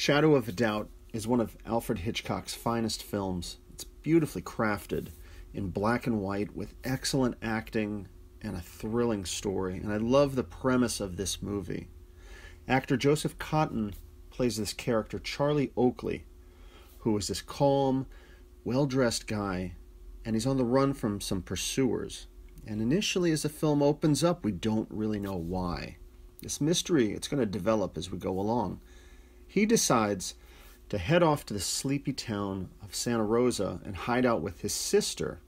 Shadow of a Doubt is one of Alfred Hitchcock's finest films. It's beautifully crafted in black and white with excellent acting and a thrilling story. And I love the premise of this movie. Actor Joseph Cotton plays this character, Charlie Oakley, who is this calm, well dressed guy, and he's on the run from some pursuers. And initially, as the film opens up, we don't really know why. This mystery, it's going to develop as we go along he decides to head off to the sleepy town of Santa Rosa and hide out with his sister,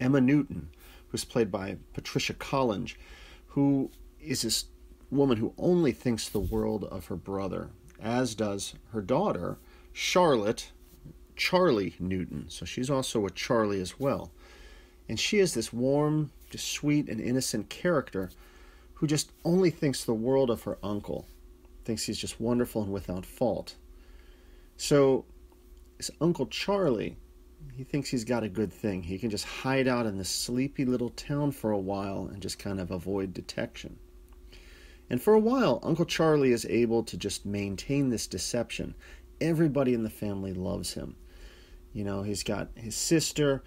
Emma Newton, who's played by Patricia Collins, who is this woman who only thinks the world of her brother, as does her daughter, Charlotte Charlie Newton. So she's also a Charlie as well. And she is this warm, just sweet, and innocent character who just only thinks the world of her uncle thinks he's just wonderful and without fault. So, Uncle Charlie, he thinks he's got a good thing. He can just hide out in this sleepy little town for a while and just kind of avoid detection. And for a while, Uncle Charlie is able to just maintain this deception. Everybody in the family loves him. You know, he's got his sister,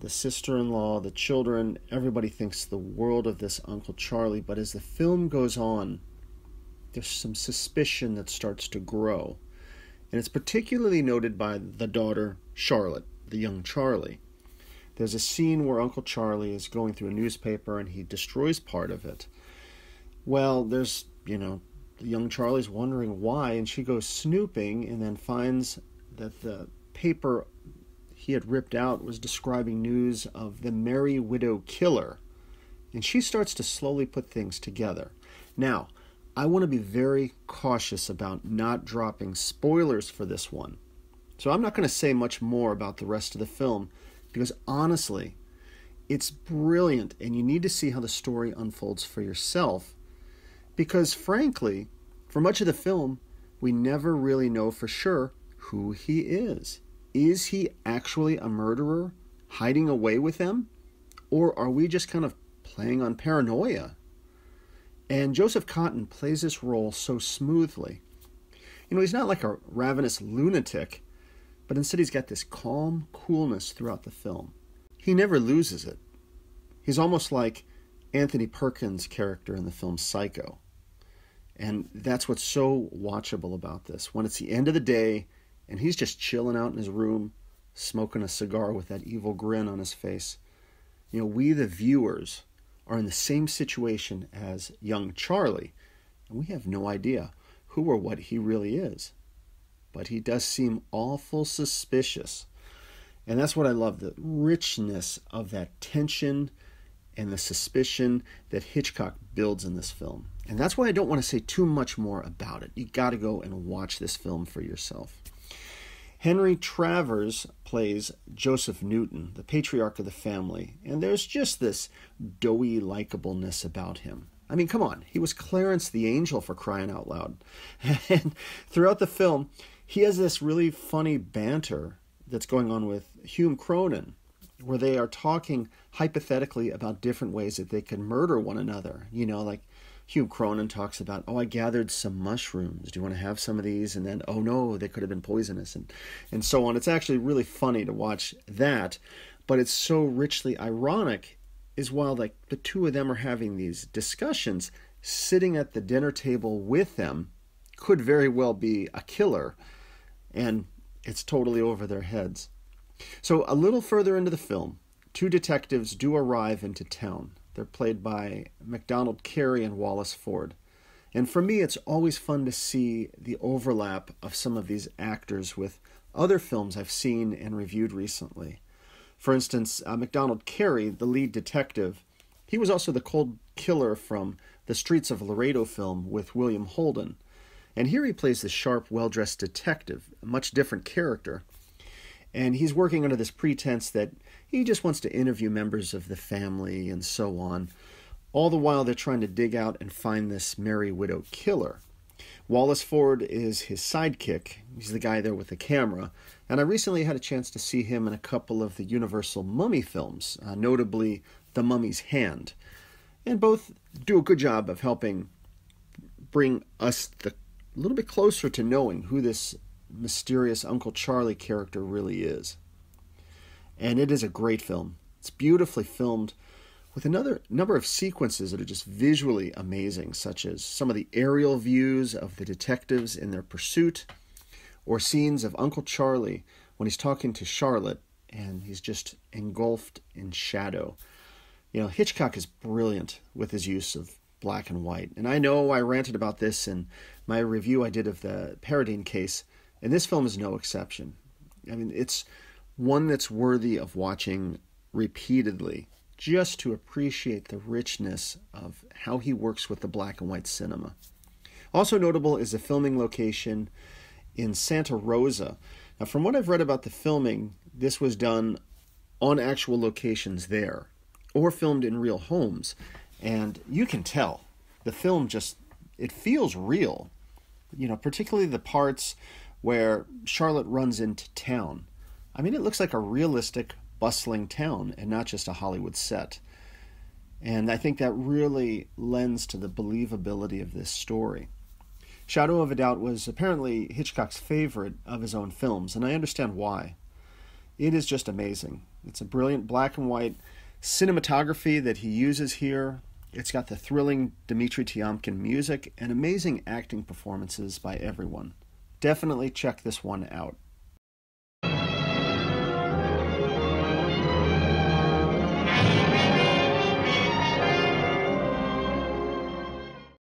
the sister in law, the children. Everybody thinks the world of this Uncle Charlie. But as the film goes on, there's some suspicion that starts to grow. And it's particularly noted by the daughter, Charlotte, the young Charlie. There's a scene where Uncle Charlie is going through a newspaper and he destroys part of it. Well, there's, you know, young Charlie's wondering why, and she goes snooping and then finds that the paper he had ripped out was describing news of the Merry Widow Killer. And she starts to slowly put things together. Now, I want to be very cautious about not dropping spoilers for this one. So I'm not going to say much more about the rest of the film because honestly, it's brilliant and you need to see how the story unfolds for yourself because frankly, for much of the film, we never really know for sure who he is. Is he actually a murderer hiding away with them? Or are we just kind of playing on paranoia and Joseph Cotton plays this role so smoothly. You know, he's not like a ravenous lunatic, but instead he's got this calm coolness throughout the film. He never loses it. He's almost like Anthony Perkins' character in the film Psycho. And that's what's so watchable about this. When it's the end of the day and he's just chilling out in his room, smoking a cigar with that evil grin on his face, you know, we the viewers are in the same situation as young Charlie, and we have no idea who or what he really is. But he does seem awful suspicious. And that's what I love the richness of that tension and the suspicion that Hitchcock builds in this film. And that's why I don't want to say too much more about it. You got to go and watch this film for yourself. Henry Travers plays Joseph Newton, the patriarch of the family, and there's just this doughy likableness about him. I mean, come on, he was Clarence the Angel for crying out loud. and throughout the film, he has this really funny banter that's going on with Hume Cronin, where they are talking hypothetically about different ways that they could murder one another. You know, like Hugh Cronin talks about, oh, I gathered some mushrooms. Do you want to have some of these? And then, oh no, they could have been poisonous, and and so on. It's actually really funny to watch that, but it's so richly ironic. Is while like the two of them are having these discussions, sitting at the dinner table with them could very well be a killer, and it's totally over their heads. So a little further into the film, two detectives do arrive into town they're played by McDonald Carey and Wallace Ford. And for me, it's always fun to see the overlap of some of these actors with other films I've seen and reviewed recently. For instance, uh, McDonald Carey, the lead detective, he was also the cold killer from the Streets of Laredo film with William Holden. And here he plays the sharp, well dressed detective, a much different character. And he's working under this pretense that he just wants to interview members of the family and so on. All the while, they're trying to dig out and find this Merry Widow killer. Wallace Ford is his sidekick. He's the guy there with the camera. And I recently had a chance to see him in a couple of the Universal Mummy films, uh, notably The Mummy's Hand. And both do a good job of helping bring us the little bit closer to knowing who this mysterious Uncle Charlie character really is. And it is a great film. It's beautifully filmed with another number of sequences that are just visually amazing, such as some of the aerial views of the detectives in their pursuit, or scenes of Uncle Charlie when he's talking to Charlotte and he's just engulfed in shadow. You know, Hitchcock is brilliant with his use of black and white. And I know I ranted about this in my review I did of the Paradine case, and this film is no exception. I mean, it's one that's worthy of watching repeatedly just to appreciate the richness of how he works with the black and white cinema. Also notable is the filming location in Santa Rosa. Now, from what I've read about the filming, this was done on actual locations there or filmed in real homes. And you can tell the film just, it feels real. You know, particularly the parts where Charlotte runs into town. I mean, it looks like a realistic, bustling town and not just a Hollywood set. And I think that really lends to the believability of this story. Shadow of a Doubt was apparently Hitchcock's favorite of his own films, and I understand why. It is just amazing. It's a brilliant black and white cinematography that he uses here. It's got the thrilling Dmitri Tiomkin music and amazing acting performances by everyone definitely check this one out.